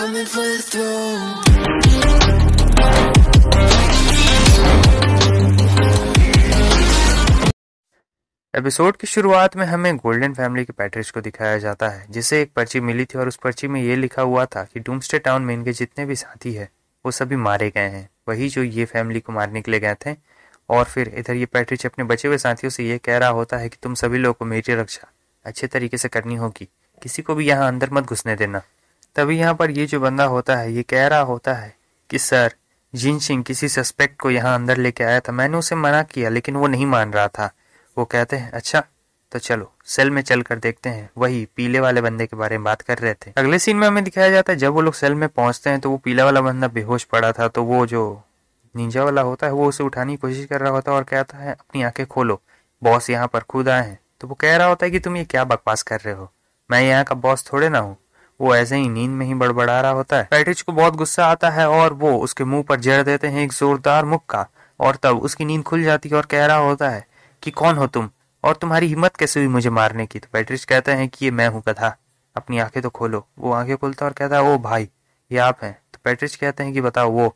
coming for the throne episode की शुरुआत में हमें गोल्डन फैमिली के पैट्रिस को दिखाया जाता है जिसे एक पर्ची मिली थी और उस पर्ची में ये लिखा हुआ था कि डूमस्टे टाउन में इनके जितने भी साथी है वो सभी मारे गए हैं वही जो ये फैमिली को मारने के लिए गए थे और फिर इधर ये पैट्रिच अपने बचे हुए साथियों से ये कह रहा होता है कि तुम सभी लोगों को मेरी रक्षा अच्छे तरीके से करनी होगी किसी को भी यहाँ अंदर मत घुसने देना तभी यहाँ पर ये जो बंदा होता है ये कह रहा होता है कि सर जिन सिंह किसी सस्पेक्ट को यहाँ अंदर लेके आया था मैंने उसे मना किया लेकिन वो नहीं मान रहा था वो कहते हैं अच्छा तो चलो सेल में चल कर देखते हैं वही पीले वाले बंदे के बारे में बात कर रहे थे अगले सीन में हमें दिखाया जाता है जब वो लोग सेल में पहुंचते हैं तो वो पीला वाला बंदा बेहोश पड़ा था तो वो जो निंजा वाला होता है वो उसे उठाने की कोशिश कर रहा होता है और कहता है अपनी आंखें खोलो बॉस यहाँ पर खुद आए हैं तो वो कह रहा होता है कि तुम ये क्या बकवास कर रहे हो मैं यहाँ का बॉस थोड़े ना हूँ वो ऐसे ही नींद में ही बड़बड़ा रहा होता है पैटिज को बहुत गुस्सा आता है और वो उसके मुंह पर जड़ देते हैं एक जोरदार मुक्का और तब उसकी नींद खुल जाती है और कह रहा होता है कि कौन हो तुम और तुम्हारी हिम्मत कैसे हुई मुझे मारने की तो पैट्रिस कहते हैं कि ये मैं हूँ कथा अपनी आंखें तो खोलो वो आंखें खोलता और कहता है ओ भाई ये आप हैं तो पैटरिज कहते हैं कि बताओ वो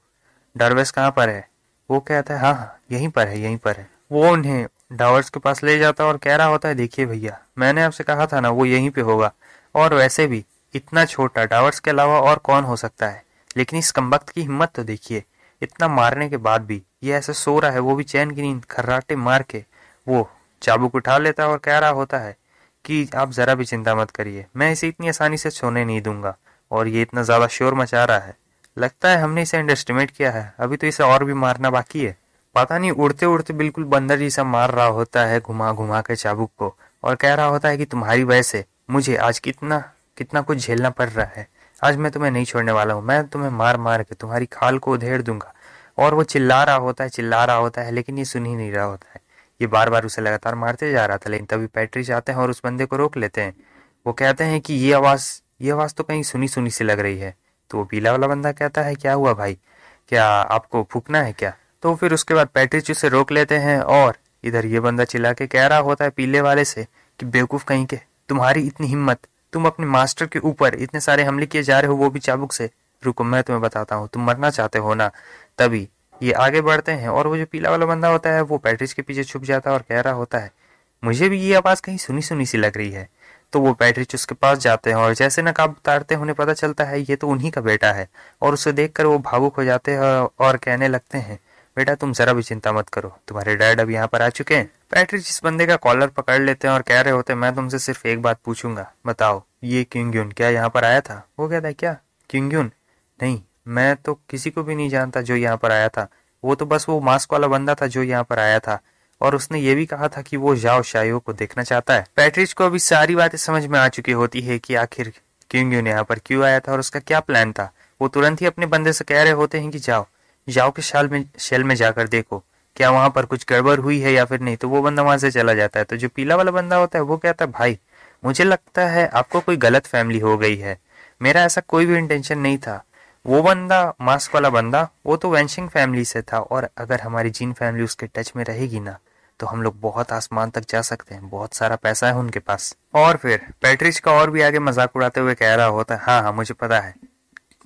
डरवेस कहाँ पर है वो कहता है हाँ हाँ यहीं पर है यहीं पर है वो उन्हें डावर्स के पास ले जाता और कह रहा होता है देखिए भैया मैंने आपसे कहा था ना वो यहीं पे होगा और वैसे भी इतना छोटा डावर्स के अलावा और कौन हो सकता है लेकिन इस कम्बख्त की हिम्मत तो देखिए इतना मारने के बाद भी ये ऐसा सो रहा है वो भी चैन की नींद खर्राटे मार के वो चाबुक उठा लेता है और कह रहा होता है कि आप ज़रा भी चिंता मत करिए मैं इसे इतनी आसानी से सोने नहीं दूंगा और ये इतना ज़्यादा शोर मचा रहा है लगता है हमने इसे अंडरस्टिमेट किया है अभी तो इसे और भी मारना बाकी है पता नहीं उड़ते उड़ते बिल्कुल बंदर जैसा मार रहा होता है घुमा घुमा के चाबुक को और कह रहा होता है कि तुम्हारी वजह से मुझे आज कितना कितना कुछ झेलना पड़ रहा है आज मैं तुम्हें नहीं छोड़ने वाला हूँ मैं तुम्हें मार मार के तुम्हारी खाल को उधेड़ दूंगा और वो चिल्ला रहा होता है चिल्ला रहा होता है लेकिन ये सुन ही नहीं रहा होता है ये बार बार उसे लगातार मारते जा रहा था लेकिन तभी पैट्रिस आते हैं और उस बंदे को रोक लेते हैं वो कहते हैं कि ये आवाज़ ये आवाज़ तो कहीं सुनी सुनी सी लग रही है तो वो पीला वाला बंदा कहता है क्या हुआ भाई क्या आपको फूकना है क्या तो फिर उसके बाद पैट्रिच उसे रोक लेते हैं और इधर ये बंदा चिल्ला के कह रहा होता है पीले वाले से कि बेवकूफ़ कहीं के तुम्हारी इतनी हिम्मत तुम अपने मास्टर के ऊपर इतने सारे हमले किए जा रहे हो वो भी चाबुक से रुको मैं तुम्हें बताता हूँ तुम मरना चाहते हो ना तभी ये आगे बढ़ते हैं और वो जो पीला वाला बंदा होता है वो पैट्रिस के पीछे छुप जाता है और कह रहा होता है मुझे भी ये आवाज़ कहीं सुनी सुनी सी लग रही है तो वो पैट्रिच उसके पास जाते हैं और जैसे नकाब उतारते हैं उन्हें पता चलता है ये तो उन्हीं का बेटा है और उसे देखकर वो भावुक हो जाते हैं और कहने लगते हैं बेटा तुम जरा भी चिंता मत करो तुम्हारे डैड अब यहाँ पर आ चुके हैं पैट्रिक इस बंदे का कॉलर पकड़ लेते हैं और कह रहे होते मैं तुमसे सिर्फ एक बात पूछूंगा बताओ ये किंग्यून क्या यहाँ पर आया था वो कहता है क्या किंग्यून नहीं मैं तो किसी को भी नहीं जानता जो यहाँ पर आया था वो तो बस वो मास्क वाला बंदा था जो यहाँ पर आया था और उसने ये भी कहा था कि वो जाओ शायो को देखना चाहता है पैट्रिज को अभी सारी बातें समझ में आ चुकी होती है कि आखिर किंग यहाँ पर क्यों आया था और उसका क्या प्लान था वो तुरंत ही अपने बंदे से कह रहे होते हैं कि जाओ जाओ के शाल में शेल में जाकर देखो क्या वहां पर कुछ गड़बड़ हुई है या फिर नहीं तो वो बंदा वहां से चला जाता है तो जो पीला वाला बंदा होता है वो कहता है भाई मुझे लगता है आपको कोई गलत फैमिली हो गई है मेरा ऐसा कोई भी इंटेंशन नहीं था वो बंदा मास्क वाला बंदा वो तो वेंशिंग फैमिली से था और अगर हमारी जीन फैमिली उसके टच में रहेगी ना तो हम लोग बहुत आसमान तक जा सकते हैं बहुत सारा पैसा है उनके पास और फिर पेट्रिच का और भी आगे मजाक उड़ाते हुए कह रहा होता है हाँ हाँ मुझे पता है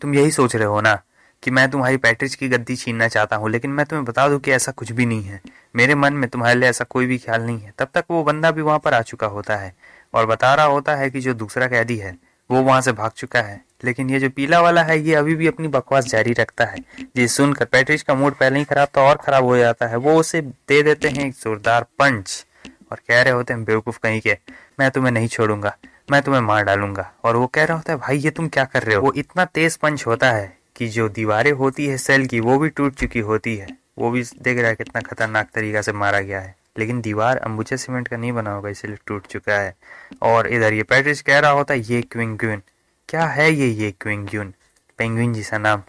तुम यही सोच रहे हो ना कि मैं तुम्हारी पैट्रिज की गद्दी छीनना चाहता हूँ लेकिन मैं तुम्हें बता दूँ कि ऐसा कुछ भी नहीं है मेरे मन में तुम्हारे लिए ऐसा कोई भी ख्याल नहीं है तब तक वो बंदा भी वहाँ पर आ चुका होता है और बता रहा होता है कि जो दूसरा कैदी है वो वहाँ से भाग चुका है लेकिन ये जो पीला वाला है ये अभी भी अपनी बकवास जारी रखता है ये सुनकर पैट्रिज का मूड पहले ही खराब था और खराब हो जाता है वो उसे दे देते हैं एक जोरदार पंच और कह रहे होते हैं बेवकूफ़ कहीं के मैं तुम्हें नहीं छोड़ूंगा मैं तुम्हें मार डालूंगा और वो कह रहा होता है भाई ये तुम क्या कर रहे हो वो इतना तेज पंच होता है कि जो दीवारें होती है सेल की वो भी टूट चुकी होती है वो भी देख रहा है कितना खतरनाक तरीका से मारा गया है लेकिन दीवार अंबुजा सीमेंट का नहीं बना होगा इसलिए टूट चुका है और इधर ये पैट्रिस कह रहा होता है ये क्विंग्यून क्या है ये ये क्विंग्यून पेंगुइन जैसा नाम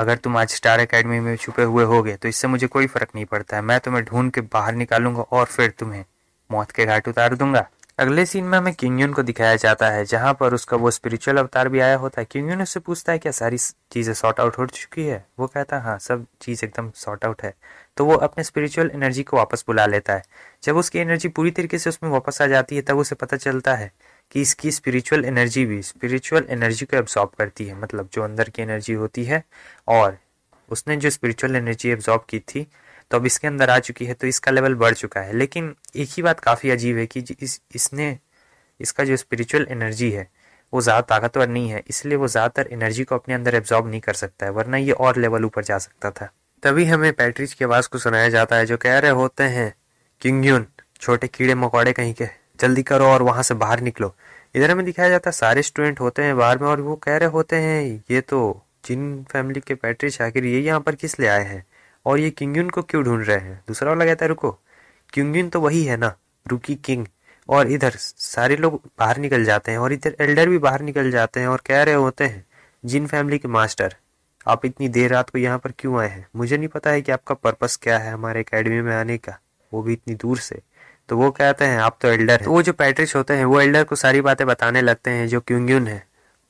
अगर तुम आज स्टार एकेडमी में छुपे हुए हो गए तो इससे मुझे कोई फर्क नहीं पड़ता है मैं तुम्हें ढूंढ के बाहर निकालूंगा और फिर तुम्हें मौत के घाट उतार दूंगा अगले सीन में हमें किंगयून को दिखाया जाता है जहां पर उसका वो स्पिरिचुअल अवतार भी आया होता है किंगयून उससे पूछता है क्या सारी चीज़ें सॉर्ट आउट हो चुकी है वो कहता है हाँ सब चीज़ एकदम सॉर्ट आउट है तो वो अपने स्पिरिचुअल एनर्जी को वापस बुला लेता है जब उसकी एनर्जी पूरी तरीके से उसमें वापस आ जाती है तब उसे पता चलता है कि इसकी स्पिरिचुअल एनर्जी भी स्पिरिचुअल एनर्जी को एब्जॉर्ब करती है मतलब जो अंदर की एनर्जी होती है और उसने जो स्पिरिचुअल एनर्जी एब्जॉर्ब की थी तो अब इसके अंदर आ चुकी है तो इसका लेवल बढ़ चुका है लेकिन एक ही बात काफ़ी अजीब है कि इस इसने इसका जो स्पिरिचुअल एनर्जी है वो ज़्यादा ताकतवर नहीं है इसलिए वो ज़्यादातर एनर्जी को अपने अंदर एब्जॉर्ब नहीं कर सकता है वरना ये और लेवल ऊपर जा सकता था तभी हमें पैट्रिज की आवाज़ को सुनाया जाता है जो कह रहे होते हैं किंगयून छोटे कीड़े मकोड़े कहीं के जल्दी करो और वहाँ से बाहर निकलो इधर हमें दिखाया जाता है सारे स्टूडेंट होते हैं बाहर में और वो कह रहे होते हैं ये तो जिन फैमिली के पैट्रिज आखिर ये यहाँ पर किस ले आए हैं और ये किंगयुन को क्यों ढूंढ रहे हैं दूसरा वाला कहता है रुको किंगयुन तो वही है ना रुकी किंग और इधर सारे लोग बाहर निकल जाते हैं और इधर एल्डर भी बाहर निकल जाते हैं और कह रहे होते हैं जिन फैमिली के मास्टर आप इतनी देर रात को यहाँ पर क्यों आए हैं मुझे नहीं पता है कि आपका पर्पस क्या है हमारे अकेडमी में आने का वो भी इतनी दूर से तो वो कहते हैं आप तो एल्डर हैं तो वो जो पैट्रिक्स होते हैं वो एल्डर को सारी बातें बताने लगते हैं जो क्यूंग्यून है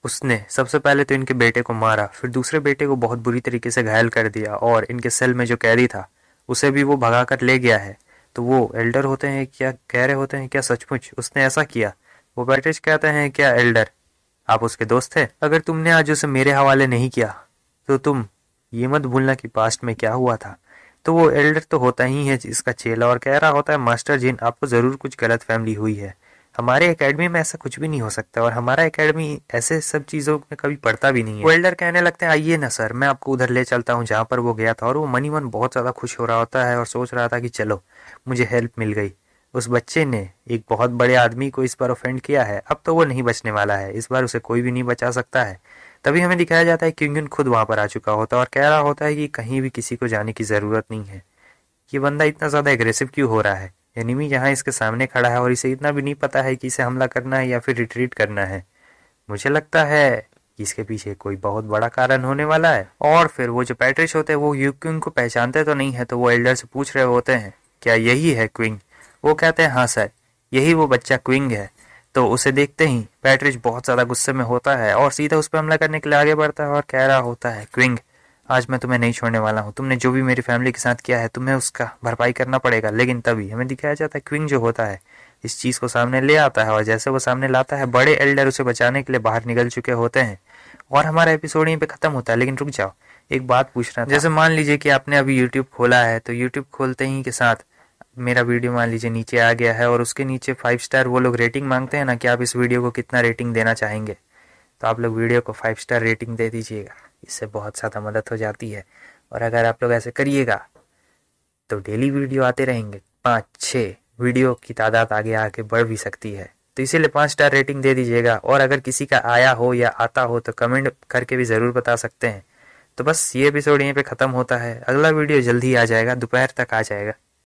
उसने सबसे पहले तो इनके बेटे को मारा फिर दूसरे बेटे को बहुत बुरी तरीके से घायल कर दिया और इनके सेल में जो कैदी था उसे भी वो भगा कर ले गया है तो वो एल्डर होते हैं क्या कह रहे होते हैं क्या सचमुच उसने ऐसा किया वो बैटेज कहते हैं क्या एल्डर आप उसके दोस्त थे अगर तुमने आज उसे मेरे हवाले नहीं किया तो तुम ये मत भूलना कि पास्ट में क्या हुआ था तो वो एल्डर तो होता ही है इसका चेला और कह रहा होता है मास्टर जिन आपको ज़रूर कुछ गलत फैमिली हुई है हमारे एकेडमी में ऐसा कुछ भी नहीं हो सकता और हमारा एकेडमी ऐसे सब चीज़ों में कभी पढ़ता भी नहीं है वेल्डर कहने लगते हैं आइए ना सर मैं आपको उधर ले चलता हूँ जहां पर वो गया था और वो मनी मन बहुत ज़्यादा खुश हो रहा होता है और सोच रहा था कि चलो मुझे हेल्प मिल गई उस बच्चे ने एक बहुत बड़े आदमी को इस बार ऑफेंड किया है अब तो वो नहीं बचने वाला है इस बार उसे कोई भी नहीं बचा सकता है तभी हमें दिखाया जाता है क्योंकि खुद वहां पर आ चुका होता है और कह रहा होता है कि कहीं भी किसी को जाने की ज़रूरत नहीं है ये बंदा इतना ज़्यादा एग्रेसिव क्यों हो रहा है एनिमी यहाँ इसके सामने खड़ा है और इसे इतना भी नहीं पता है कि इसे हमला करना है या फिर रिट्रीट करना है मुझे लगता है कि इसके पीछे कोई बहुत बड़ा कारण होने वाला है और फिर वो जो पैट्रिश होते हैं वो क्विंग को पहचानते तो नहीं है तो वो एल्डर से पूछ रहे होते हैं क्या यही है क्विंग वो कहते हैं हाँ सर यही वो बच्चा क्विंग है तो उसे देखते ही पैट्रिश बहुत ज़्यादा गुस्से में होता है और सीधा उस पर हमला करने के लिए आगे बढ़ता है और कह रहा होता है क्विंग आज मैं तुम्हें नहीं छोड़ने वाला हूँ तुमने जो भी मेरी फैमिली के साथ किया है तुम्हें उसका भरपाई करना पड़ेगा लेकिन तभी हमें दिखाया जाता है क्विंग जो होता है इस चीज़ को सामने ले आता है और जैसे वो सामने लाता है बड़े एल्डर उसे बचाने के लिए बाहर निकल चुके होते हैं और हमारा एपिसोड यहीं पे ख़त्म होता है लेकिन रुक जाओ एक बात पूछ रहा था जैसे मान लीजिए कि आपने अभी यूट्यूब खोला है तो यूट्यूब खोलते ही के साथ मेरा वीडियो मान लीजिए नीचे आ गया है और उसके नीचे फाइव स्टार वो लोग रेटिंग मांगते हैं ना कि आप इस वीडियो को कितना रेटिंग देना चाहेंगे तो आप लोग वीडियो को फाइव स्टार रेटिंग दे दीजिएगा इससे बहुत ज़्यादा मदद हो जाती है और अगर आप लोग ऐसे करिएगा तो डेली वीडियो आते रहेंगे पाँच छः वीडियो की तादाद आगे आके बढ़ भी सकती है तो इसीलिए पाँच स्टार रेटिंग दे दीजिएगा और अगर किसी का आया हो या आता हो तो कमेंट करके भी ज़रूर बता सकते हैं तो बस ये एपिसोड यहीं पे ख़त्म होता है अगला वीडियो जल्दी आ जाएगा दोपहर तक आ जाएगा